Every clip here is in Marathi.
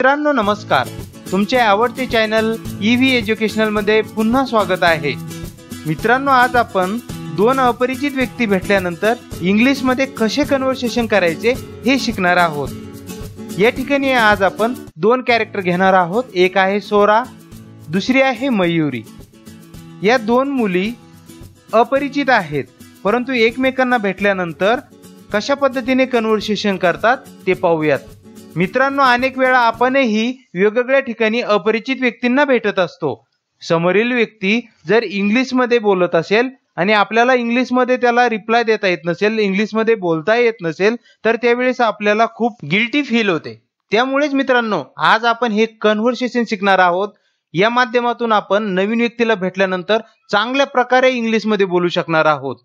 मित्रांनो नमस्कार तुमचे आवडते चॅनल व्ही e एज्युकेशनल मध्ये पुन्हा स्वागत आहे मित्रांनो आज आपण दोन अपरिचित व्यक्ती भेटल्यानंतर इंग्लिश मध्ये कसे कन्व्हर्सेशन करायचे हे शिकणार आहोत या ठिकाणी आज आपण दोन कॅरेक्टर घेणार आहोत एक आहे सोरा दुसरी आहे मयुरी या दोन मुली अपरिचित आहेत परंतु एकमेकांना भेटल्यानंतर कशा पद्धतीने कन्व्हर्सेशन करतात ते पाहूयात मित्रांनो अनेक वेळा आपणही वेगवेगळ्या ठिकाणी अपरिचित व्यक्तींना भेटत असतो समोरील व्यक्ती जर इंग्लिशमध्ये बोलत असेल आणि आपल्याला इंग्लिशमध्ये त्याला रिप्लाय देता येत नसेल इंग्लिशमध्ये बोलता येत नसेल तर त्यावेळेस आपल्याला खूप गिल्टी फील होते त्यामुळेच मित्रांनो आज आपण हे कन्व्हर्सेशन शिकणार आहोत या माध्यमातून आपण नवीन व्यक्तीला भेटल्यानंतर चांगल्या प्रकारे इंग्लिशमध्ये बोलू शकणार आहोत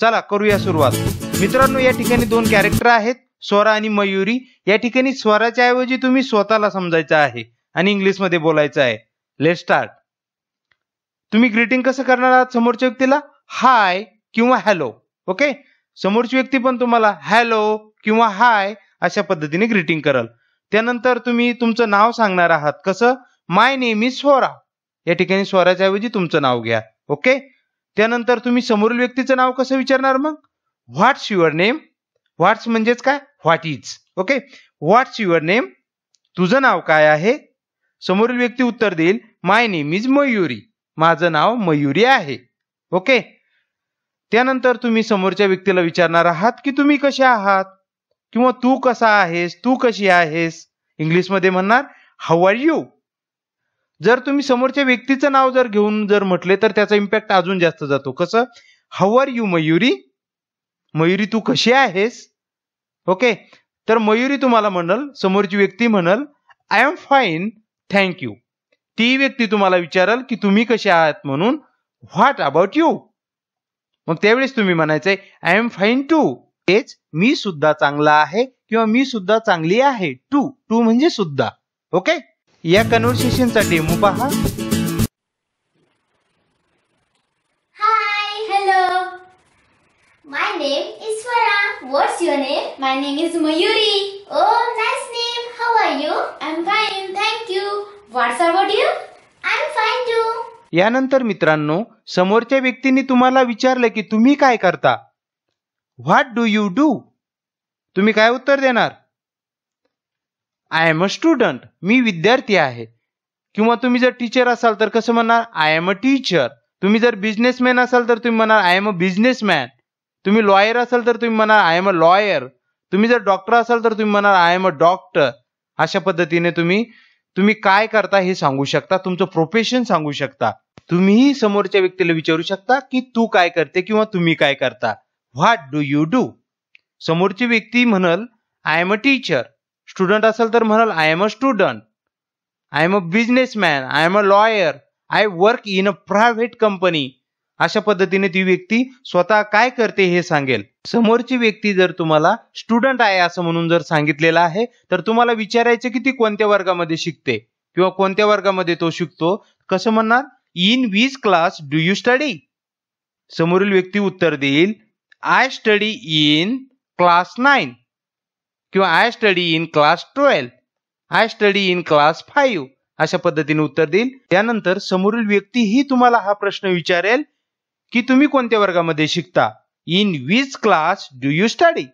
चला करूया सुरुवात मित्रांनो या ठिकाणी दोन कॅरेक्टर आहेत स्वरा आणि मयुरी या ठिकाणी स्वराच्या ऐवजी तुम्ही स्वतःला समजायचं आहे आणि इंग्लिशमध्ये बोलायचं आहे लेट स्टार्ट तुम्ही ग्रीटिंग कसं करणार आहात समोरच्या व्यक्तीला हाय किंवा हॅलो ओके समोरची व्यक्ती पण तुम्हाला हॅलो किंवा हाय अशा पद्धतीने ग्रीटिंग कराल त्यानंतर तुम्ही तुमचं नाव सांगणार आहात कसं माय नेम इज स्वरा या ठिकाणी स्वराच्या ऐवजी तुमचं नाव घ्या ओके त्यानंतर तुम्ही समोरील व्यक्तीचं नाव कसं विचारणार मग व्हॉट्स युअर नेम व्हॉट्स म्हणजेच काय what is okay what's your name तुझं नाव काय आहे समोरील व्यक्ती उत्तर देईल माय नेम इज मयुरी माझं नाव मयुरी आहे ओके त्यानंतर तुम्ही समोरच्या व्यक्तीला विचारणार आहात की तुम्ही कसे आहात किंवा तू कसा आहेस तू कशी आहेस इंग्लिशमध्ये म्हणणार हाऊ आर यू जर तुम्ही समोरच्या व्यक्तीचं नाव जर घेऊन जर म्हटले तर त्याचा इम्पॅक्ट अजून जास्त जातो कसं how are you Mayuri Mayuri तू कशी आहेस ओके तर मयुरी तुम्हाला म्हणल समोरची व्यक्ती म्हणल आय एम फाईन थँक्यू ती व्यक्ती तुम्हाला विचारल की तुम्ही कसे आहात म्हणून व्हॉट अबाउट यू मग त्यावेळेस तुम्ही म्हणायचंय आय एम फाईन टू तेच मी सुद्धा चांगला आहे किंवा मी सुद्धा चांगली आहे टू टू म्हणजे सुद्धा ओके या कन्व्हर्सेशनचा डेमो पहा hi hello my name what's your name? My name is Mayuri. Oh, nice name. How are you? I'm fine, thank you. What's about you? I'm fine too. यानंतर मित्रांनो समोरच्या व्यक्तीने तुम्हाला विचारलं की तुम्ही काय करता व्हॉट डू यू डू तुम्ही काय उत्तर देणार आय एम अ स्टुडंट मी विद्यार्थी आहे किंवा तुम्ही जर टीचर असाल तर कसं म्हणणार आय एम अ टीचर तुम्ही जर बिझनेसमॅन असाल तर तुम्ही म्हणाल आय एम अ बिझनेसमॅन तुम्ही लॉयर असाल तर तुम्ही म्हणाल आय एम अ लॉयर तुम्ही जर डॉक्टर असाल तर तुम्ही म्हणाल आय एम अ डॉक्टर अशा पद्धतीने तुम्ही तुम्ही काय करता हे सांगू शकता तुमचं प्रोफेशन सांगू शकता तुम्हीही समोरच्या व्यक्तीला विचारू शकता की तू काय करते किंवा तुम्ही काय करता व्हॉट डू यू डू समोरची व्यक्ती म्हणाल I am a teacher student असेल तर म्हणाल I am a student I am a businessman I am a lawyer I work in a private company अशा पद्धतीने ती व्यक्ती स्वतः काय करते हे सांगेल समोरची व्यक्ती जर तुम्हाला स्टुडंट आहे असं म्हणून जर सांगितलेलं आहे तर तुम्हाला विचारायचं की ती कोणत्या वर्गामध्ये शिकते किंवा कोणत्या वर्गामध्ये तो शिकतो कसं म्हणणार इन वीज क्लास डू यू स्टडी समोरील व्यक्ती उत्तर देईल I study in class nine किंवा I study in class twelve I study in class five अशा पद्धतीने उत्तर देईल त्यानंतर समोरील व्यक्तीही तुम्हाला हा प्रश्न विचारेल की तुम्ही कोणत्या वर्गामध्ये शिकता in which class do you study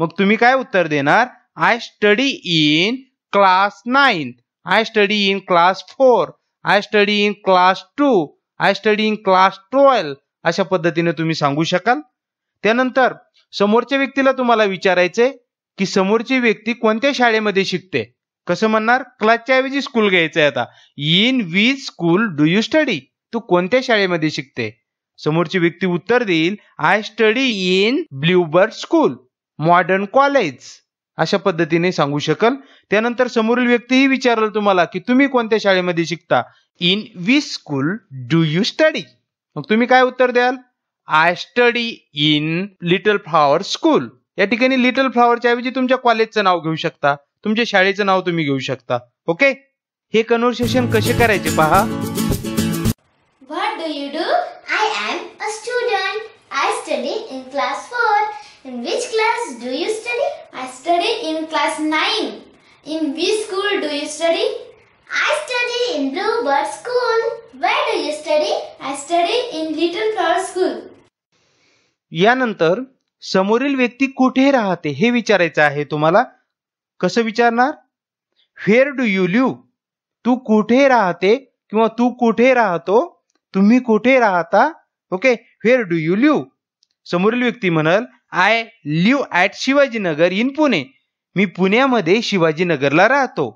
मग तुम्ही काय उत्तर देणार I study in class nine I study in class four I study in class two I study in class twelve अशा पद्धतीने तुम्ही सांगू शकाल त्यानंतर समोरच्या व्यक्तीला तुम्हाला विचारायचे की समोरची व्यक्ती कोणत्या शाळेमध्ये शिकते कसं म्हणणार क्लासच्या ऐवजी स्कूल घ्यायचंय आता in which school do you study तू कोणत्या शाळेमध्ये शिकते समोरची व्यक्ती उत्तर देईल I study in Bluebird school modern college अशा पद्धतीने सांगू शकल त्यानंतर समोरील व्यक्तीही विचारल तुम्हाला की तुम्ही कोणत्या शाळेमध्ये शिकता in which school do you study मग तुम्ही काय उत्तर द्याल I study in little flower school या ठिकाणी लिटल फ्लॉवरच्या ऐवजी तुमच्या कॉलेजचं नाव घेऊ शकता तुमच्या शाळेचं नाव तुम्ही घेऊ शकता ओके हे कन्व्हर्सेशन कसे करायचे पहा do you do I am a student. I study in class 4. In which class do you study? I study in class 9. In which school do you study? I study in Bluebird School. Where do you study? I study in Little Flower School. यानंतर समोरील व्यक्ती कुठे राहते हे विचारायचं आहे तुम्हाला कसं विचारणार व्हेअर डू यू लिव्ह तू कुठे राहते किंवा तू कुठे राहतो तुम्ही कुठे राहता okay where do you live समोरील व्यक्ती म्हणाल I live at Shivajinagar in Pune मी पुण्यामध्ये शिवाजीनगरला राहतो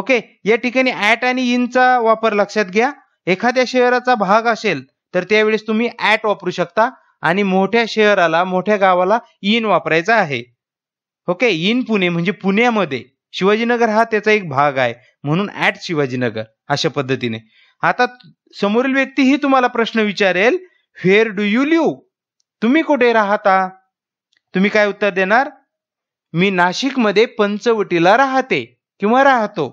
ओके या ठिकाणी ॲट आणि इनचा वापर लक्षात घ्या एखाद्या शहराचा भाग असेल तर त्यावेळेस तुम्ही ॲट वापरू शकता आणि मोठ्या शहराला मोठ्या गावाला इन वापरायचा आहे ओके इन पुणे म्हणजे पुण्यामध्ये शिवाजीनगर हा त्याचा एक भाग आहे म्हणून ॲट शिवाजीनगर अशा पद्धतीने आता समोरील व्यक्ती ही तुम्हाला प्रश्न विचारेल व्हेअर डू यू लिव्ह तुम्ही कुठे राहता तुम्ही काय उत्तर देणार मी नाशिकमध्ये पंचवटीला राहते किंवा राहतो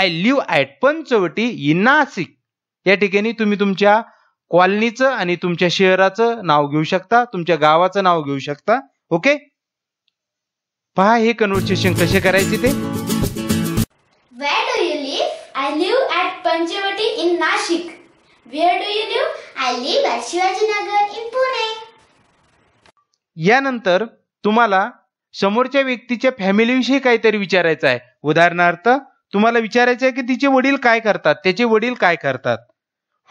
I live at Panchavati in Nashik या ठिकाणी तुम्ही तुमच्या कॉलनीचं आणि तुमच्या शहराचं नाव घेऊ शकता तुमच्या गावाचं नाव घेऊ शकता ओके पहा हे कन्व्हर्सेशन कसे करायचे ते I live at Panchavati in Nashik. Where do you live? I live at in Pune. यानंतर तुम्हाला समोरच्या व्यक्तीच्या फॅमिलीविषयी काहीतरी विचारायचं आहे उदाहरणार्थ तुम्हाला विचारायचं आहे की तिचे वडील काय करतात त्याचे वडील काय करतात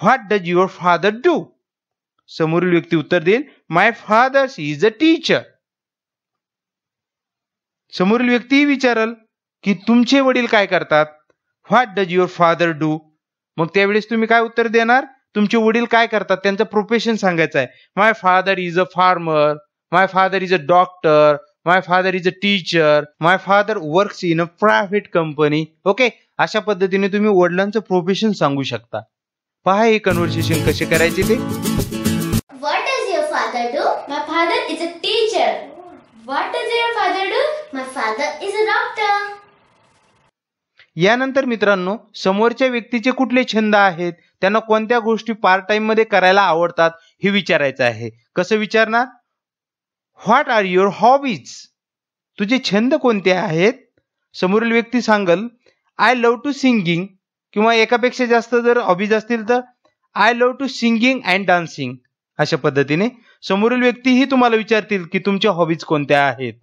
what does your father do समोरील व्यक्ती उत्तर देईल my father is a teacher समोरील व्यक्तीही विचारल की तुमचे वडील काय करतात what does your father do मग त्यावेळेस तुम्ही काय उत्तर देणार तुमचे वडील काय करतात त्यांचं प्रोफेशन सांगायचं आहे my father is a farmer my father is a doctor my father is a teacher my father works in a private company okay अशा पद्धतीने तुम्ही वडिलांचं प्रोफेशन सांगू शकता पहा हे कन्व्हर्सेशन कसे करायचे ते father do my father is a teacher what your father do my father is a doctor यानंतर मित्रांनो समोरच्या व्यक्तीचे कुठले छंद आहेत त्यांना कोणत्या गोष्टी पार्ट टाइम मध्ये करायला आवडतात हे विचारायचं आहे कसं विचारणार व्हॉट आर युअर हॉबीज तुझे छंद कोणते आहेत समोरील व्यक्ती सांगल आय लव टू सिंगिंग किंवा एकापेक्षा जास्त जर हॉबीज असतील तर I love to singing and dancing अशा पद्धतीने समोरील व्यक्तीही तुम्हाला विचारतील की तुमच्या हॉबीज कोणत्या आहेत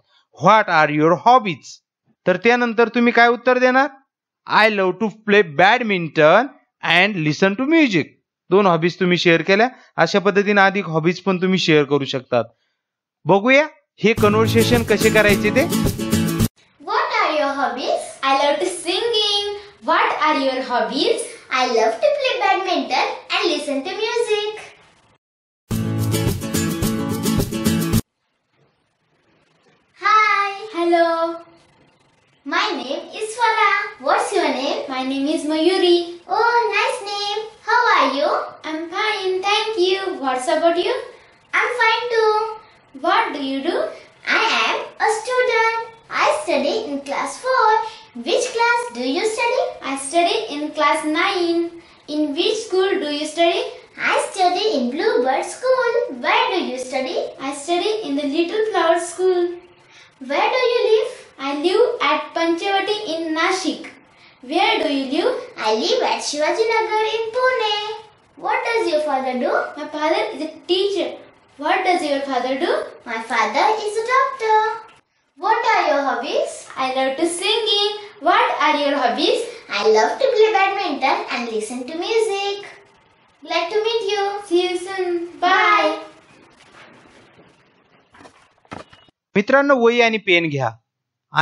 व्हॉट आर युअर हॉबीज तर त्यानंतर तुम्ही काय उत्तर देणार I love to play badminton and listen to music दोन हॉबीज तुम्ही शेअर केल्या अशा पद्धतीने अधिक हॉबीज पण तुम्ही शेअर करू शकतात बघूया हे कन्व्हर्सेशन कसे करायचे ते what are your hobbies I love to singing what are your hobbies I love to play badminton and listen to music hi hello My name is Farah. What's your name? My name is Mayuri. Oh, nice name. How are you? I'm fine, thank you. What's about you? I'm fine too. What do you do? I am a student. I study in class 4. Which class do you study? I study in class 9. In which school do you study? I study in Bluebird School. Where do you study? I study in the Little Flower School. Where do you live? I live at Panchavati in Nashik. Where do you live? I live at Shivaji Nagar in Pune. What does your father do? My father is a teacher. What does your father do? My father is a doctor. What are your hobbies? I love to singing. What are your hobbies? I love to play badminton and listen to music. Glad to meet you. See you soon. Bye. मित्रांनो वही आणि पेन घ्या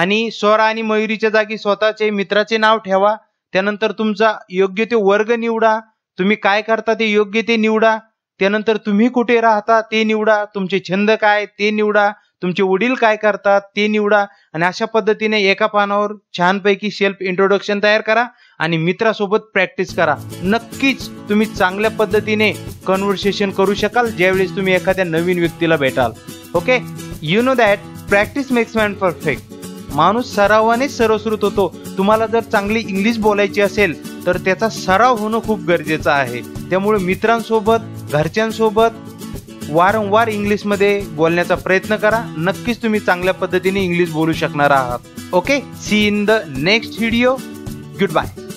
आणि स्वर आणि मयुरीच्या जागी स्वतःचे मित्राचे नाव ठेवा त्यानंतर तुमचा योग्य ते वर्ग निवडा तुम्ही काय करता ते योग्य ते निवडा त्यानंतर तुम्ही कुठे राहता ते निवडा तुमचे छंद काय ते निवडा तुमचे वडील काय करतात ते निवडा आणि अशा पद्धतीने एका पानावर छानपैकी सेल्फ इंट्रोडक्शन तयार करा आणि मित्रासोबत प्रॅक्टिस करा नक्कीच तुम्ही चांगल्या पद्धतीने कन्व्हर्सेशन करू शकाल ज्यावेळेस तुम्ही एखाद्या नवीन व्यक्तीला भेटाल okay you know that practice makes man perfect माणूस सरावाने सर्वश्रुत होतो तुम्हाला जर चांगली इंग्लिश बोलायची असेल तर त्याचा सराव होणं खूप गरजेचं आहे त्यामुळे मित्रांसोबत घरच्यांसोबत वारंवार इंग्लिशमध्ये बोलण्याचा प्रयत्न करा नक्कीच तुम्ही चांगल्या पद्धतीने इंग्लिश बोलू शकणार आहात okay see in the next video good bye